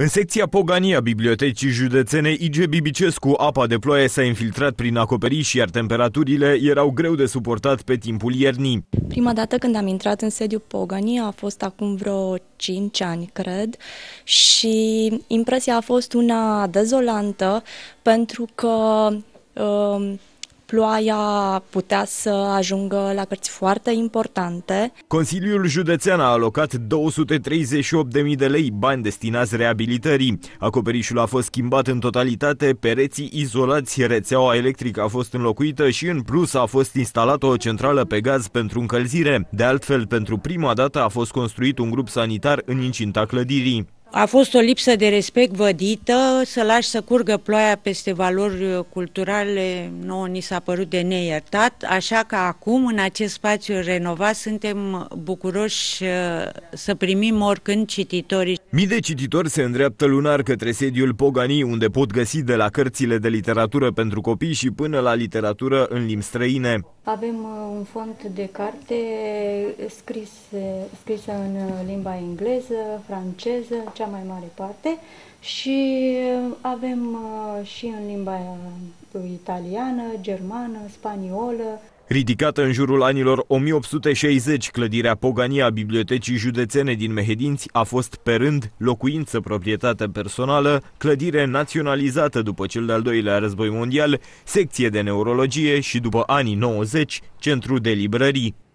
În secția Pogania Bibliotecii Județene, IG Bibicescu, apa de ploaie s-a infiltrat prin acoperiș, iar temperaturile erau greu de suportat pe timpul iernii. Prima dată când am intrat în sediu Pogania a fost acum vreo 5 ani, cred, și impresia a fost una dezolantă pentru că Uh, ploaia putea să ajungă la cărți foarte importante. Consiliul Județean a alocat 238.000 de lei bani destinați reabilitării. Acoperișul a fost schimbat în totalitate, pereții izolați, rețeaua electrică a fost înlocuită și în plus a fost instalată o centrală pe gaz pentru încălzire. De altfel, pentru prima dată a fost construit un grup sanitar în incinta clădirii. A fost o lipsă de respect vădită să lași să curgă ploaia peste valori culturale, nouă ni s-a părut de neiertat, așa că acum, în acest spațiu renovat, suntem bucuroși uh, să primim oricând cititorii. Mii de cititori se îndreaptă lunar către sediul Pogani, unde pot găsi de la cărțile de literatură pentru copii și până la literatură în limbi străine. Avem uh, un fond de carte scris, scrisă în uh, limba engleză, franceză, cea mai mare parte, și uh, avem și în limba italiană, germană, spaniolă. Ridicată în jurul anilor 1860, clădirea Pogania a Bibliotecii Județene din Mehedinți a fost pe rând locuință proprietate personală, clădire naționalizată după cel de-al doilea război mondial, secție de neurologie și după anii 90, centru de librării.